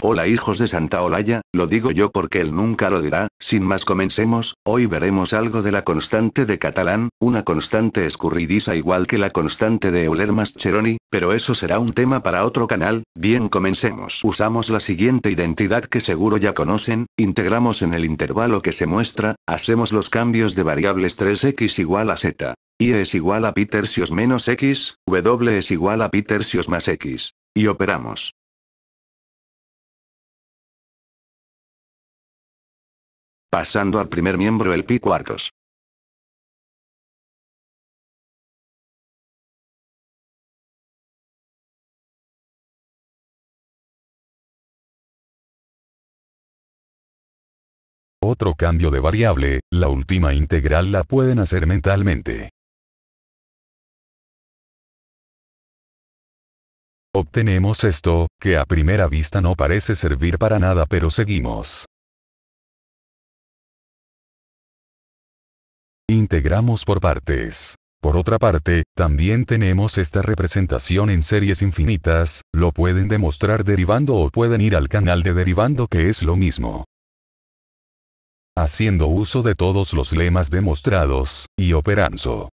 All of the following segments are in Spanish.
Hola hijos de Santa Olaya, lo digo yo porque él nunca lo dirá, sin más comencemos, hoy veremos algo de la constante de Catalán, una constante escurridiza igual que la constante de Euler Mascheroni, pero eso será un tema para otro canal, bien comencemos. Usamos la siguiente identidad que seguro ya conocen, integramos en el intervalo que se muestra, hacemos los cambios de variables 3x igual a z. Y es igual a pi tercios menos x, w es igual a pi tercios más x. Y operamos. Pasando al primer miembro el pi cuartos. Otro cambio de variable, la última integral la pueden hacer mentalmente. Obtenemos esto, que a primera vista no parece servir para nada pero seguimos. integramos por partes. Por otra parte, también tenemos esta representación en series infinitas, lo pueden demostrar derivando o pueden ir al canal de derivando que es lo mismo. Haciendo uso de todos los lemas demostrados, y operanzo.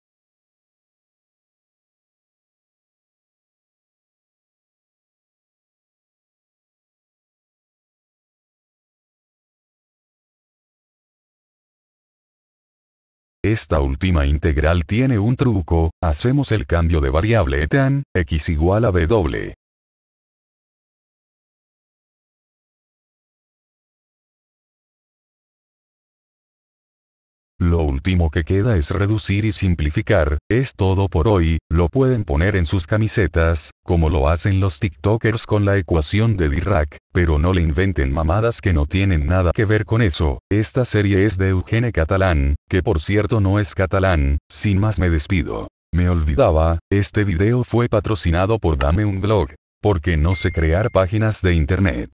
Esta última integral tiene un truco, hacemos el cambio de variable tan, x igual a w. Lo último que queda es reducir y simplificar, es todo por hoy, lo pueden poner en sus camisetas, como lo hacen los TikTokers con la ecuación de Dirac, pero no le inventen mamadas que no tienen nada que ver con eso. Esta serie es de Eugene Catalán, que por cierto no es catalán, sin más me despido. Me olvidaba, este video fue patrocinado por Dame un Blog. Porque no sé crear páginas de internet.